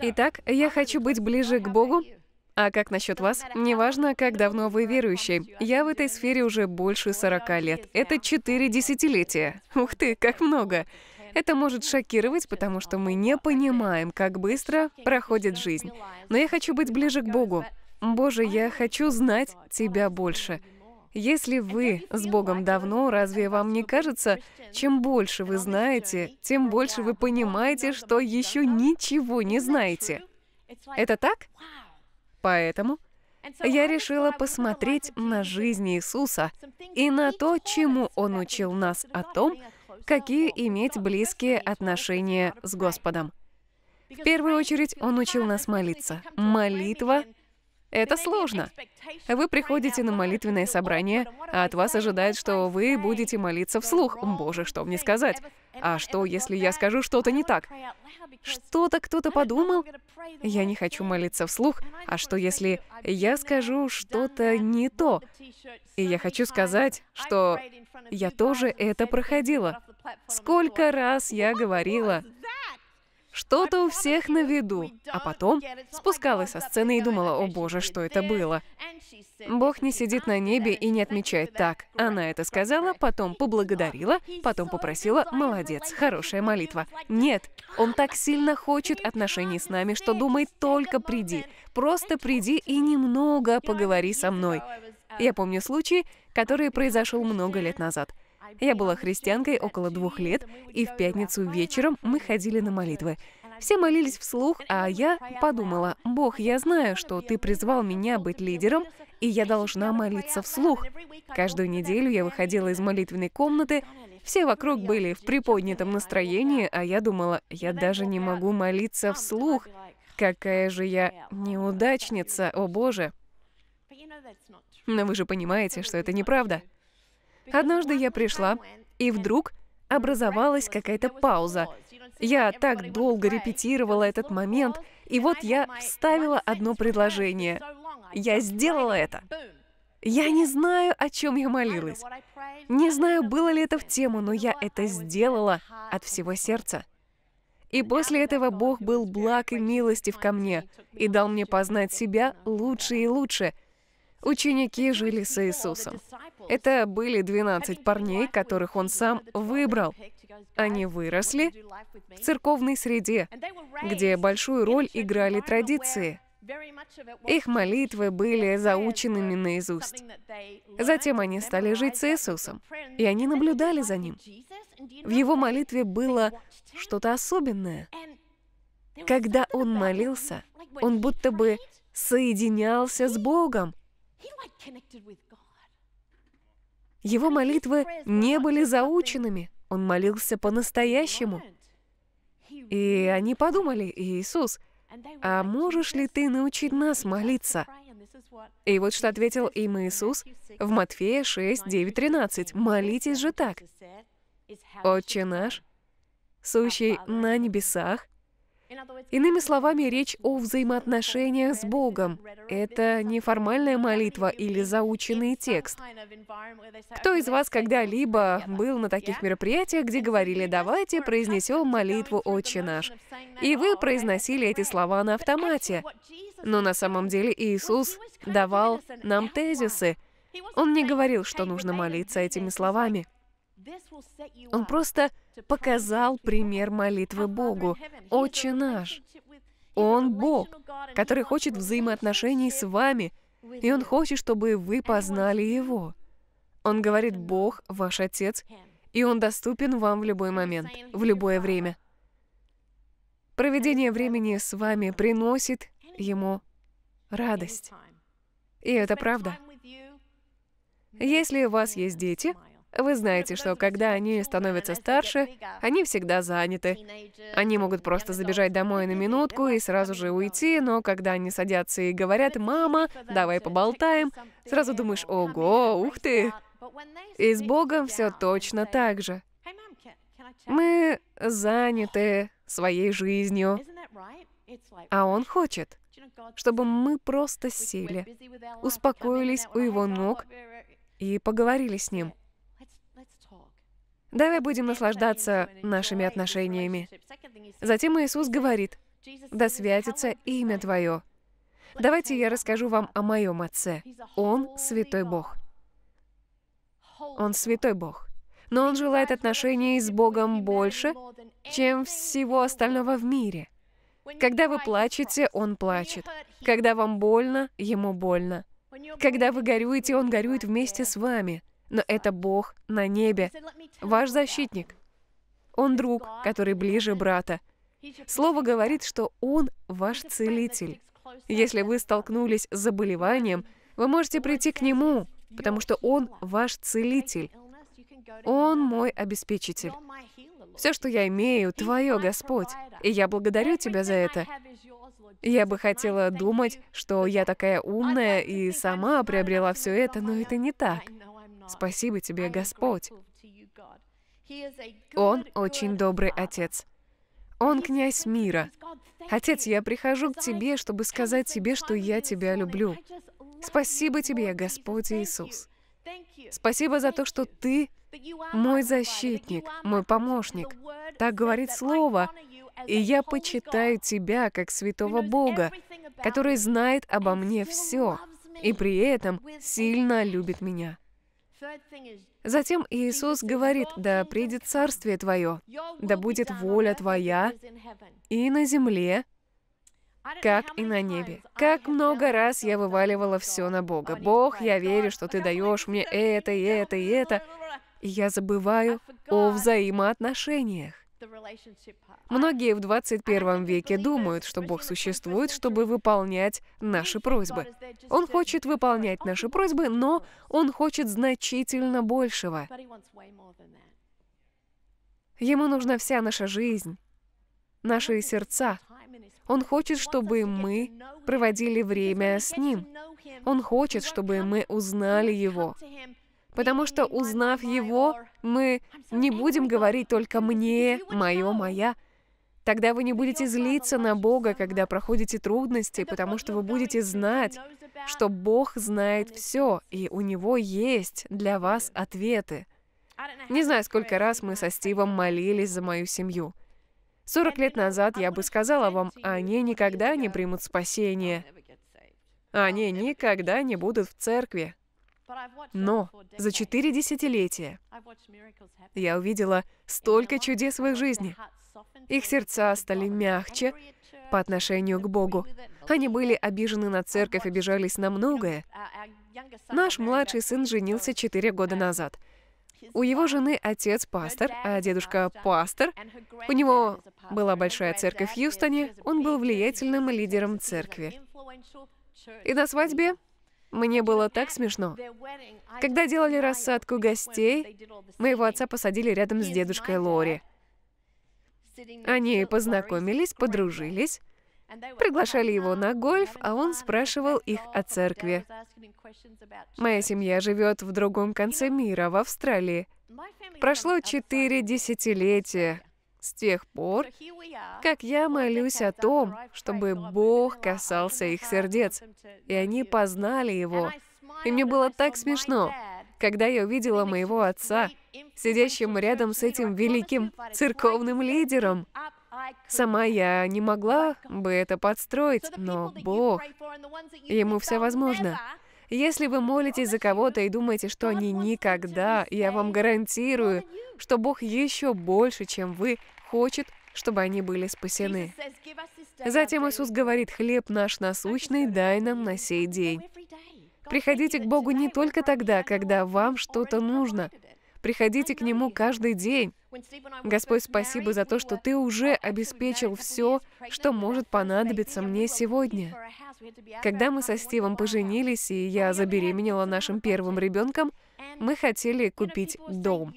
Итак, я хочу быть ближе к Богу. А как насчет вас? Неважно, как давно вы верующий. Я в этой сфере уже больше 40 лет. Это 4 десятилетия. Ух ты, как много. Это может шокировать, потому что мы не понимаем, как быстро проходит жизнь. Но я хочу быть ближе к Богу. Боже, я хочу знать Тебя больше. Если вы с Богом давно, разве вам не кажется, чем больше вы знаете, тем больше вы понимаете, что еще ничего не знаете? Это так? Поэтому я решила посмотреть на жизнь Иисуса и на то, чему Он учил нас о том, какие иметь близкие отношения с Господом. В первую очередь, Он учил нас молиться. Молитва это сложно. Вы приходите на молитвенное собрание, а от вас ожидают, что вы будете молиться вслух. Боже, что мне сказать? А что, если я скажу что-то не так? Что-то кто-то подумал? Я не хочу молиться вслух. А что, если я скажу что-то не то? И я хочу сказать, что я тоже это проходила. Сколько раз я говорила, что-то у всех на виду. А потом спускалась со сцены и думала, о боже, что это было. Бог не сидит на небе и не отмечает так. Она это сказала, потом поблагодарила, потом попросила, молодец, хорошая молитва. Нет, он так сильно хочет отношений с нами, что думает, только приди. Просто приди и немного поговори со мной. Я помню случай, который произошел много лет назад. Я была христианкой около двух лет, и в пятницу вечером мы ходили на молитвы. Все молились вслух, а я подумала, «Бог, я знаю, что Ты призвал меня быть лидером, и я должна молиться вслух». Каждую неделю я выходила из молитвенной комнаты, все вокруг были в приподнятом настроении, а я думала, «Я даже не могу молиться вслух». Какая же я неудачница, о боже! Но вы же понимаете, что это неправда. Однажды я пришла, и вдруг образовалась какая-то пауза. Я так долго репетировала этот момент, и вот я вставила одно предложение. Я сделала это. Я не знаю, о чем я молилась. Не знаю, было ли это в тему, но я это сделала от всего сердца. И после этого Бог был благ и милостив ко мне и дал мне познать себя лучше и лучше — Ученики жили с Иисусом. Это были 12 парней, которых он сам выбрал. Они выросли в церковной среде, где большую роль играли традиции. Их молитвы были заученными наизусть. Затем они стали жить с Иисусом, и они наблюдали за Ним. В Его молитве было что-то особенное. Когда Он молился, Он будто бы соединялся с Богом, его молитвы не были заученными, он молился по-настоящему. И они подумали, Иисус, а можешь ли ты научить нас молиться? И вот что ответил им Иисус в Матфея 6, 9, 13. «Молитесь же так. Отче наш, сущий на небесах, Иными словами, речь о взаимоотношениях с Богом. Это не формальная молитва или заученный текст. Кто из вас когда-либо был на таких мероприятиях, где говорили «давайте произнесем молитву «Отче наш», и вы произносили эти слова на автомате? Но на самом деле Иисус давал нам тезисы. Он не говорил, что нужно молиться этими словами. Он просто показал пример молитвы Богу. «Отче наш». Он Бог, который хочет взаимоотношений с вами, и Он хочет, чтобы вы познали Его. Он говорит, Бог — ваш Отец, и Он доступен вам в любой момент, в любое время. Проведение времени с вами приносит Ему радость. И это правда. Если у вас есть дети — вы знаете, что когда они становятся старше, они всегда заняты. Они могут просто забежать домой на минутку и сразу же уйти, но когда они садятся и говорят «мама, давай поболтаем», сразу думаешь «ого, ух ты!» И с Богом все точно так же. Мы заняты своей жизнью, а Он хочет, чтобы мы просто сели, успокоились у Его ног и поговорили с Ним. Давай будем наслаждаться нашими отношениями. Затем Иисус говорит, «Да святится имя Твое». Давайте я расскажу вам о моем Отце. Он — Святой Бог. Он — Святой Бог. Но Он желает отношений с Богом больше, чем всего остального в мире. Когда вы плачете, Он плачет. Когда вам больно, Ему больно. Когда вы горюете, Он горюет вместе с вами — но это Бог на небе, ваш защитник. Он друг, который ближе брата. Слово говорит, что Он ваш целитель. Если вы столкнулись с заболеванием, вы можете прийти к Нему, потому что Он ваш целитель. Он мой обеспечитель. Все, что я имею, Твое, Господь, и я благодарю Тебя за это. Я бы хотела думать, что я такая умная и сама приобрела все это, но это не так. Спасибо тебе, Господь. Он очень добрый Отец. Он князь мира. Отец, я прихожу к тебе, чтобы сказать тебе, что я тебя люблю. Спасибо тебе, Господь Иисус. Спасибо за то, что ты мой защитник, мой помощник. Так говорит Слово. И я почитаю тебя как святого Бога, который знает обо мне все и при этом сильно любит меня. Затем Иисус говорит, да придет Царствие Твое, да будет воля Твоя и на земле, как и на небе. Как много раз я вываливала все на Бога. Бог, я верю, что Ты даешь мне это и это и это. И я забываю о взаимоотношениях. Многие в 21 веке думают, что Бог существует, чтобы выполнять наши просьбы. Он хочет выполнять наши просьбы, но Он хочет значительно большего. Ему нужна вся наша жизнь, наши сердца. Он хочет, чтобы мы проводили время с Ним. Он хочет, чтобы мы узнали Его, Потому что, узнав его, мы не будем говорить только «мне», «моё», «моя». Тогда вы не будете злиться на Бога, когда проходите трудности, потому что вы будете знать, что Бог знает все, и у Него есть для вас ответы. Не знаю, сколько раз мы со Стивом молились за мою семью. 40 лет назад я бы сказала вам, они никогда не примут спасение. Они никогда не будут в церкви. Но за четыре десятилетия я увидела столько чудес в их жизни. Их сердца стали мягче по отношению к Богу. Они были обижены на церковь и обижались на многое. Наш младший сын женился четыре года назад. У его жены отец пастор, а дедушка пастор. У него была большая церковь в Хьюстоне, он был влиятельным лидером церкви. И на свадьбе мне было так смешно. Когда делали рассадку гостей, моего отца посадили рядом с дедушкой Лори. Они познакомились, подружились, приглашали его на гольф, а он спрашивал их о церкви. Моя семья живет в другом конце мира, в Австралии. Прошло четыре десятилетия, с тех пор, как я молюсь о том, чтобы Бог касался их сердец, и они познали Его. И мне было так смешно, когда я увидела моего отца, сидящим рядом с этим великим церковным лидером. Сама я не могла бы это подстроить, но Бог, Ему все возможно. Если вы молитесь за кого-то и думаете, что они никогда, я вам гарантирую, что Бог еще больше, чем вы, хочет, чтобы они были спасены. Затем Иисус говорит, «Хлеб наш насущный дай нам на сей день». Приходите к Богу не только тогда, когда вам что-то нужно. Приходите к Нему каждый день. Господь, спасибо за то, что Ты уже обеспечил все, что может понадобиться мне сегодня. Когда мы со Стивом поженились, и я забеременела нашим первым ребенком, мы хотели купить дом.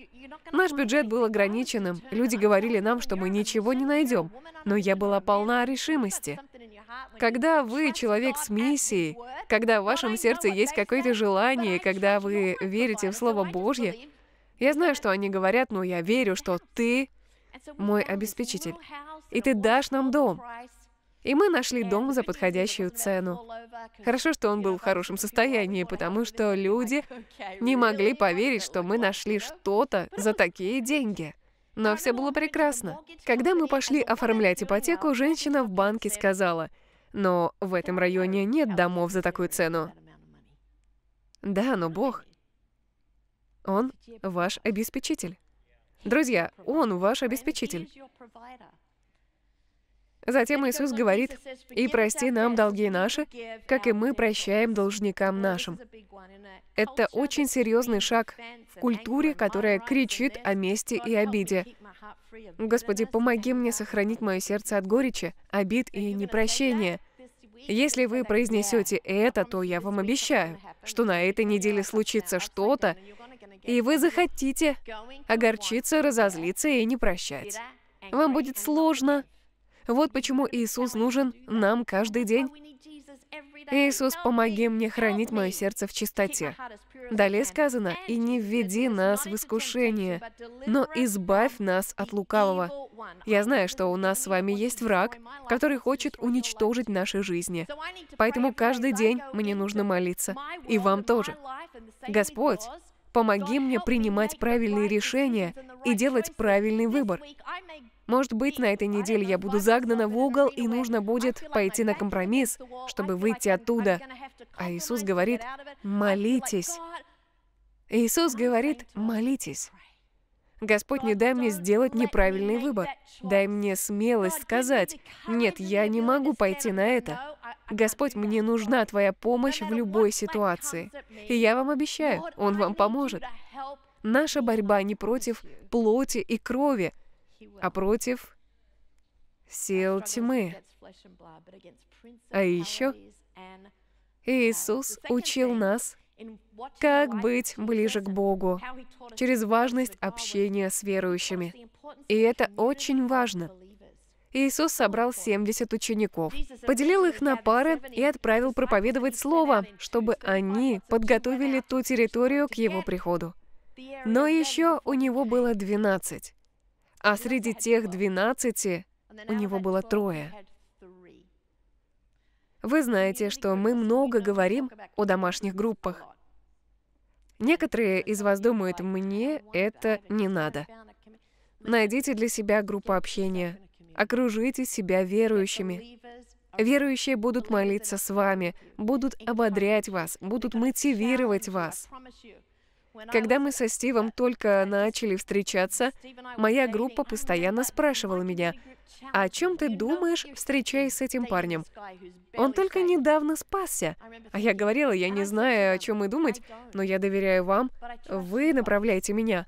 Наш бюджет был ограниченным. Люди говорили нам, что мы ничего не найдем. Но я была полна решимости. Когда вы человек с миссией, когда в вашем сердце есть какое-то желание, когда вы верите в Слово Божье, я знаю, что они говорят, но «Ну, я верю, что ты мой обеспечитель. И ты дашь нам дом. И мы нашли дом за подходящую цену. Хорошо, что он был в хорошем состоянии, потому что люди не могли поверить, что мы нашли что-то за такие деньги. Но все было прекрасно. Когда мы пошли оформлять ипотеку, женщина в банке сказала, «Но в этом районе нет домов за такую цену». Да, но Бог. Он ваш обеспечитель. Друзья, Он ваш обеспечитель. Затем Иисус говорит, «И прости нам долги наши, как и мы прощаем должникам нашим». Это очень серьезный шаг в культуре, которая кричит о мести и обиде. Господи, помоги мне сохранить мое сердце от горечи, обид и непрощения. Если вы произнесете это, то я вам обещаю, что на этой неделе случится что-то, и вы захотите огорчиться, разозлиться и не прощать. Вам будет сложно, вот почему Иисус нужен нам каждый день. Иисус, помоги мне хранить мое сердце в чистоте. Далее сказано, и не введи нас в искушение, но избавь нас от лукавого. Я знаю, что у нас с вами есть враг, который хочет уничтожить наши жизни. Поэтому каждый день мне нужно молиться. И вам тоже. Господь, помоги мне принимать правильные решения и делать правильный выбор. Может быть, на этой неделе я буду загнана в угол, и нужно будет пойти на компромисс, чтобы выйти оттуда. А Иисус говорит, молитесь. Иисус говорит, молитесь. Господь, не дай мне сделать неправильный выбор. Дай мне смелость сказать, нет, я не могу пойти на это. Господь, мне нужна Твоя помощь в любой ситуации. И я вам обещаю, Он вам поможет. Наша борьба не против плоти и крови, а против сил тьмы. А еще Иисус учил нас, как быть ближе к Богу через важность общения с верующими. И это очень важно. Иисус собрал 70 учеников, поделил их на пары и отправил проповедовать Слово, чтобы они подготовили ту территорию к Его приходу. Но еще у него было 12. А среди тех двенадцати у него было трое. Вы знаете, что мы много говорим о домашних группах. Некоторые из вас думают, мне это не надо. Найдите для себя группу общения. Окружите себя верующими. Верующие будут молиться с вами, будут ободрять вас, будут мотивировать вас. Когда мы со Стивом только начали встречаться, моя группа постоянно спрашивала меня, «А «О чем ты думаешь, встречаясь с этим парнем? Он только недавно спасся». А я говорила, я не знаю, о чем и думать, но я доверяю вам, вы направляете меня.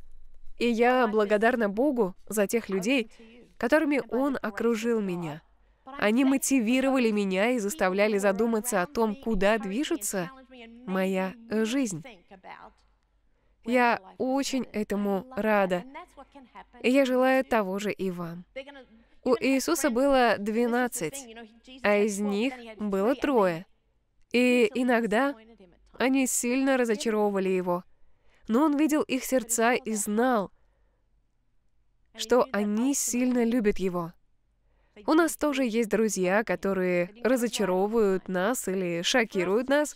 И я благодарна Богу за тех людей, которыми Он окружил меня. Они мотивировали меня и заставляли задуматься о том, куда движется моя жизнь. Я очень этому рада. И я желаю того же и вам. У Иисуса было 12, а из них было трое. И иногда они сильно разочаровывали его. Но он видел их сердца и знал, что они сильно любят его. У нас тоже есть друзья, которые разочаровывают нас или шокируют нас,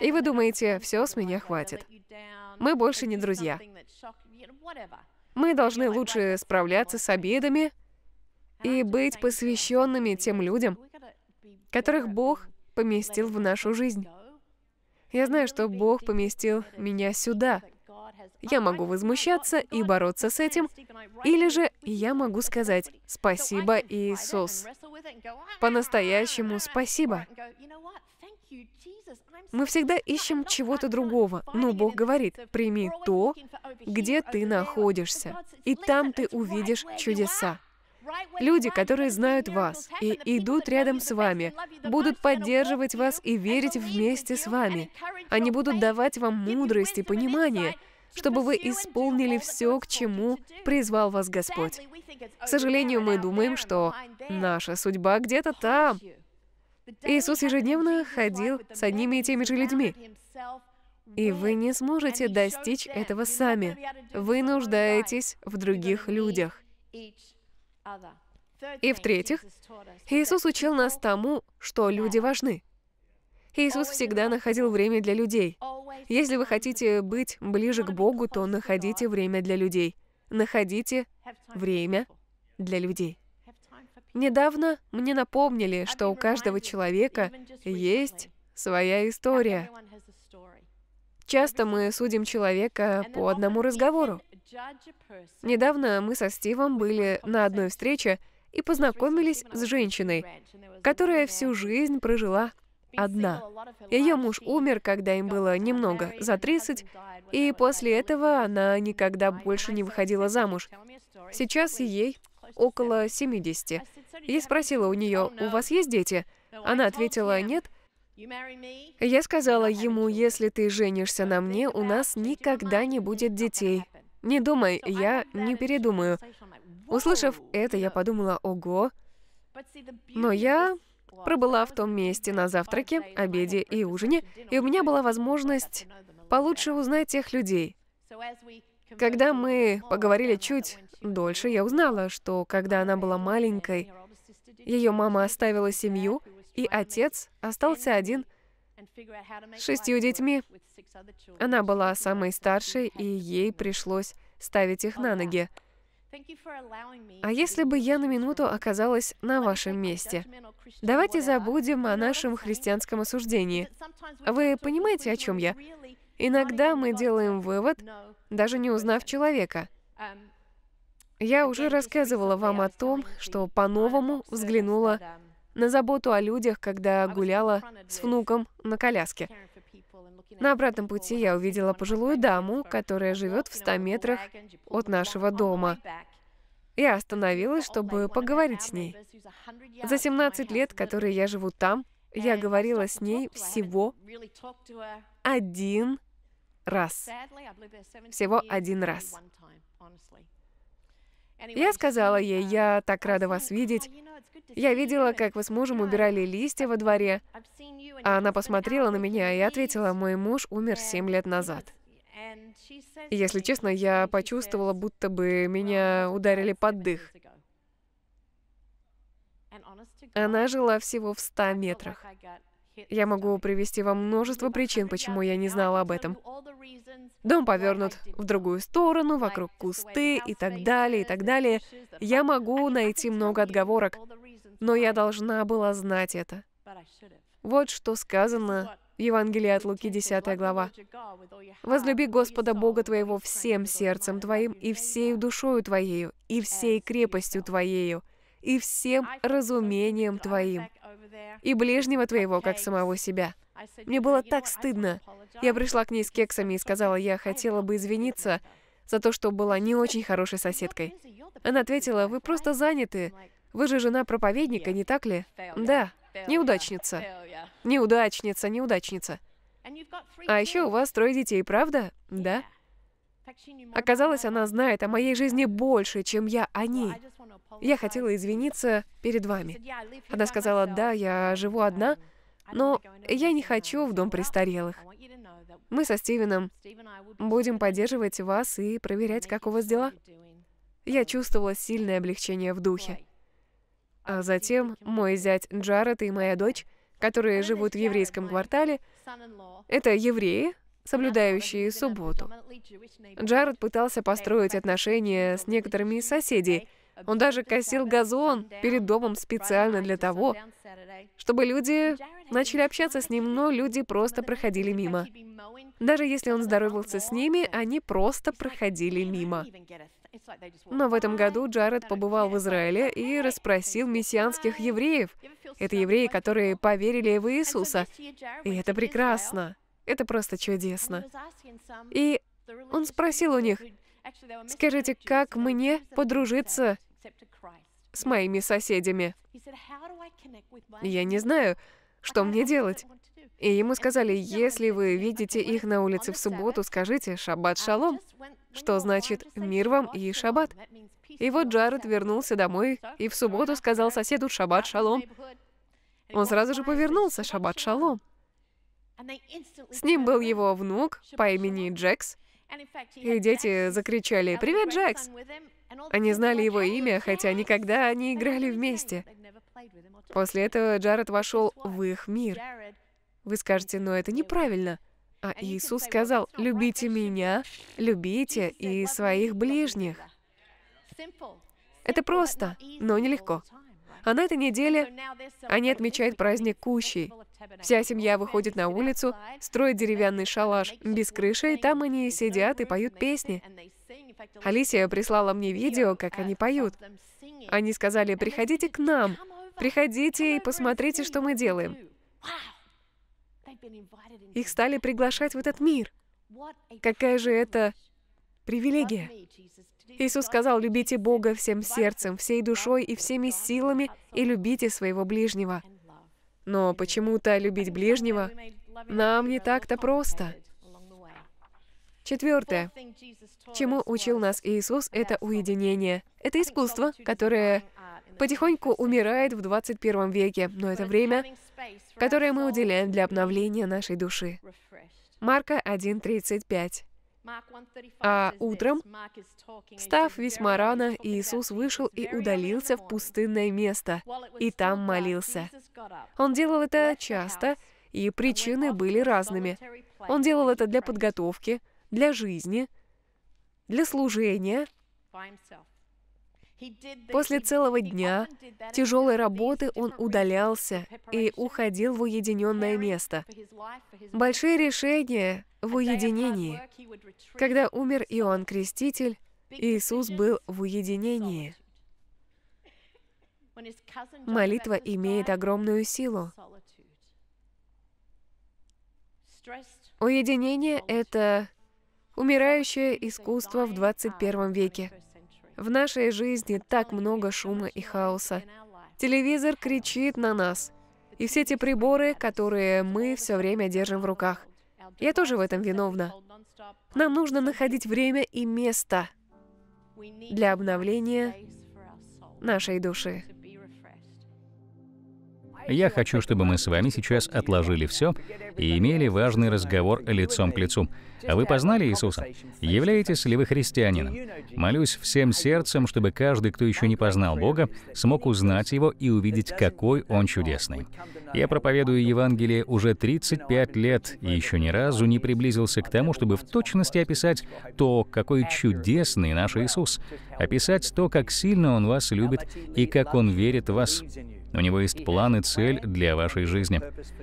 и вы думаете, все, с меня хватит. Мы больше не друзья. Мы должны лучше справляться с обидами и быть посвященными тем людям, которых Бог поместил в нашу жизнь. Я знаю, что Бог поместил меня сюда. Я могу возмущаться и бороться с этим, или же я могу сказать «Спасибо, Иисус». По-настоящему спасибо. Мы всегда ищем чего-то другого, но Бог говорит, прими то, где ты находишься, и там ты увидишь чудеса. Люди, которые знают вас и идут рядом с вами, будут поддерживать вас и верить вместе с вами. Они будут давать вам мудрость и понимание, чтобы вы исполнили все, к чему призвал вас Господь. К сожалению, мы думаем, что наша судьба где-то там, Иисус ежедневно ходил с одними и теми же людьми. И вы не сможете достичь этого сами. Вы нуждаетесь в других людях. И в-третьих, Иисус учил нас тому, что люди важны. Иисус всегда находил время для людей. Если вы хотите быть ближе к Богу, то находите время для людей. Находите время для людей. Недавно мне напомнили, что у каждого человека есть своя история. Часто мы судим человека по одному разговору. Недавно мы со Стивом были на одной встрече и познакомились с женщиной, которая всю жизнь прожила одна. Ее муж умер, когда им было немного, за 30, и после этого она никогда больше не выходила замуж. Сейчас ей около 70. Я спросила у нее, «У вас есть дети?» Она ответила, «Нет». Я сказала ему, «Если ты женишься на мне, у нас никогда не будет детей. Не думай, я не передумаю». Услышав это, я подумала, «Ого». Но я пробыла в том месте на завтраке, обеде и ужине, и у меня была возможность получше узнать тех людей. Когда мы поговорили чуть дольше, я узнала, что когда она была маленькой, ее мама оставила семью, и отец остался один с шестью детьми. Она была самой старшей, и ей пришлось ставить их на ноги. А если бы я на минуту оказалась на вашем месте? Давайте забудем о нашем христианском осуждении. Вы понимаете, о чем я? Иногда мы делаем вывод, даже не узнав человека. Я уже рассказывала вам о том, что по-новому взглянула на заботу о людях, когда гуляла с внуком на коляске. На обратном пути я увидела пожилую даму, которая живет в 100 метрах от нашего дома. Я остановилась, чтобы поговорить с ней. За 17 лет, которые я живу там, я говорила с ней всего один раз. Всего один раз. Я сказала ей, um, я так рада вас видеть. Я видела, как вы с мужем убирали листья во дворе. А она посмотрела на меня и ответила, мой муж умер семь лет назад. если честно, я почувствовала, будто бы меня ударили под дых. Она жила всего в ста метрах. Я могу привести вам множество причин, почему я не знала об этом. Дом повернут в другую сторону, вокруг кусты и так далее, и так далее. Я могу найти много отговорок, но я должна была знать это. Вот что сказано в Евангелии от Луки, 10 глава. «Возлюби Господа Бога твоего всем сердцем твоим и всей душою твоею, и всей крепостью твоею, и всем разумением твоим» и ближнего твоего, как самого себя. Мне было так стыдно. Я пришла к ней с кексами и сказала, я хотела бы извиниться за то, что была не очень хорошей соседкой. Она ответила, вы просто заняты. Вы же жена проповедника, не так ли? Да, неудачница. Неудачница, неудачница. А еще у вас трое детей, правда? Да. Оказалось, она знает о моей жизни больше, чем я о ней. Я хотела извиниться перед вами. Она сказала, да, я живу одна, но я не хочу в дом престарелых. Мы со Стивеном будем поддерживать вас и проверять, как у вас дела. Я чувствовала сильное облегчение в духе. А затем мой зять Джаред и моя дочь, которые живут в еврейском квартале, это евреи, соблюдающие субботу. Джаред пытался построить отношения с некоторыми из соседей. Он даже косил газон перед домом специально для того, чтобы люди начали общаться с ним, но люди просто проходили мимо. Даже если он здоровался с ними, они просто проходили мимо. Но в этом году Джаред побывал в Израиле и расспросил мессианских евреев. Это евреи, которые поверили в Иисуса. И это прекрасно. Это просто чудесно. И он спросил у них, скажите, как мне подружиться с моими соседями? Я не знаю, что мне делать. И ему сказали, если вы видите их на улице в субботу, скажите «Шаббат шалом», что значит «мир вам» и «Шаббат». И вот Джаред вернулся домой и в субботу сказал соседу «Шаббат шалом». Он сразу же повернулся «Шаббат шалом». С ним был его внук по имени Джекс, и дети закричали «Привет, Джекс!». Они знали его имя, хотя никогда не играли вместе. После этого Джаред вошел в их мир. Вы скажете, но «Ну, это неправильно. А Иисус сказал, «Любите меня, любите и своих ближних». Это просто, но нелегко. А на этой неделе они отмечают праздник Кущей, Вся семья выходит на улицу, строит деревянный шалаш без крыши, и там они сидят и поют песни. Алисия прислала мне видео, как они поют. Они сказали, приходите к нам, приходите и посмотрите, что мы делаем. Их стали приглашать в этот мир. Какая же это привилегия. Иисус сказал, любите Бога всем сердцем, всей душой и всеми силами, и любите своего ближнего. Но почему-то любить ближнего нам не так-то просто. Четвертое. Чему учил нас Иисус, это уединение. Это искусство, которое потихоньку умирает в 21 веке, но это время, которое мы уделяем для обновления нашей души. Марка 1.35. А утром, став весьма рано, Иисус вышел и удалился в пустынное место, и там молился. Он делал это часто, и причины были разными. Он делал это для подготовки, для жизни, для служения, После целого дня тяжелой работы он удалялся и уходил в уединенное место. Большие решения в уединении. Когда умер Иоанн Креститель, Иисус был в уединении. Молитва имеет огромную силу. Уединение — это умирающее искусство в 21 веке. В нашей жизни так много шума и хаоса. Телевизор кричит на нас. И все эти приборы, которые мы все время держим в руках. Я тоже в этом виновна. Нам нужно находить время и место для обновления нашей души. Я хочу, чтобы мы с вами сейчас отложили все и имели важный разговор лицом к лицу. А вы познали Иисуса? Являетесь ли вы христианином? Молюсь всем сердцем, чтобы каждый, кто еще не познал Бога, смог узнать Его и увидеть, какой Он чудесный. Я проповедую Евангелие уже 35 лет и еще ни разу не приблизился к тому, чтобы в точности описать то, какой чудесный наш Иисус, описать то, как сильно Он вас любит и как Он верит в вас. У него есть план и цель для вашей жизни.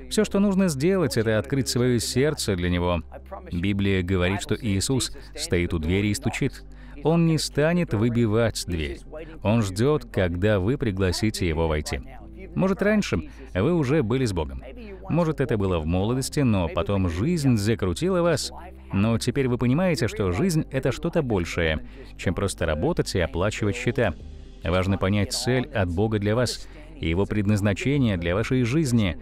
Все, что нужно сделать, это открыть свое сердце для него. Библия говорит, что Иисус стоит у двери и стучит. Он не станет выбивать дверь. Он ждет, когда вы пригласите его войти. Может, раньше вы уже были с Богом. Может, это было в молодости, но потом жизнь закрутила вас. Но теперь вы понимаете, что жизнь — это что-то большее, чем просто работать и оплачивать счета. Важно понять цель от Бога для вас его предназначение для вашей жизни.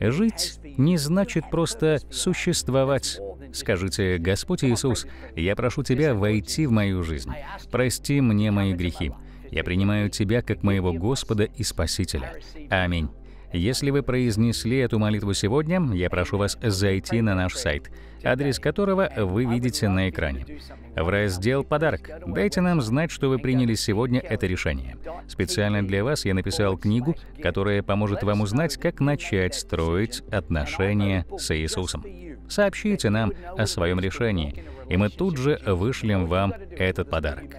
Жить не значит просто существовать. Скажите, Господь Иисус, я прошу Тебя войти в мою жизнь. Прости мне мои грехи. Я принимаю Тебя как моего Господа и Спасителя. Аминь. Если вы произнесли эту молитву сегодня, я прошу вас зайти на наш сайт, адрес которого вы видите на экране. В раздел «Подарок» дайте нам знать, что вы приняли сегодня это решение. Специально для вас я написал книгу, которая поможет вам узнать, как начать строить отношения с Иисусом. Сообщите нам о своем решении, и мы тут же вышлем вам этот подарок.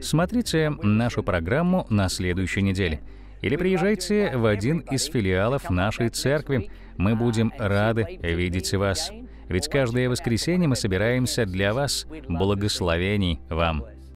Смотрите нашу программу на следующей неделе — или приезжайте в один из филиалов нашей церкви. Мы будем рады видеть вас. Ведь каждое воскресенье мы собираемся для вас. Благословений вам!